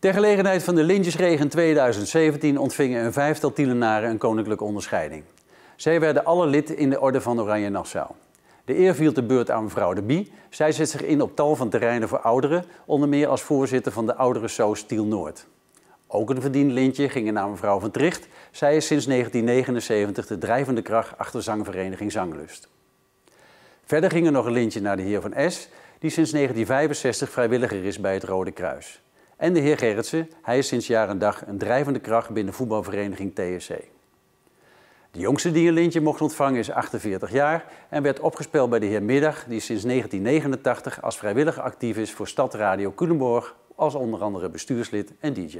Ter gelegenheid van de Lintjesregen 2017 ontvingen een vijftal tielenaren een koninklijke onderscheiding. Zij werden alle lid in de Orde van Oranje Nassau. De eer viel de beurt aan mevrouw de Bie. Zij zet zich in op tal van terreinen voor ouderen, onder meer als voorzitter van de Ouderen Soos Tiel Noord. Ook een verdiend lintje ging naar mevrouw van Tricht. Zij is sinds 1979 de drijvende kracht achter zangvereniging Zanglust. Verder ging er nog een lintje naar de heer van S, die sinds 1965 vrijwilliger is bij het Rode Kruis. En de heer Gerritsen, hij is sinds jaar en dag een drijvende kracht binnen voetbalvereniging TSC. De jongste die een lintje mocht ontvangen is 48 jaar en werd opgespeeld bij de heer Middag, die sinds 1989 als vrijwilliger actief is voor Stadradio Culemborg als onder andere bestuurslid en DJ.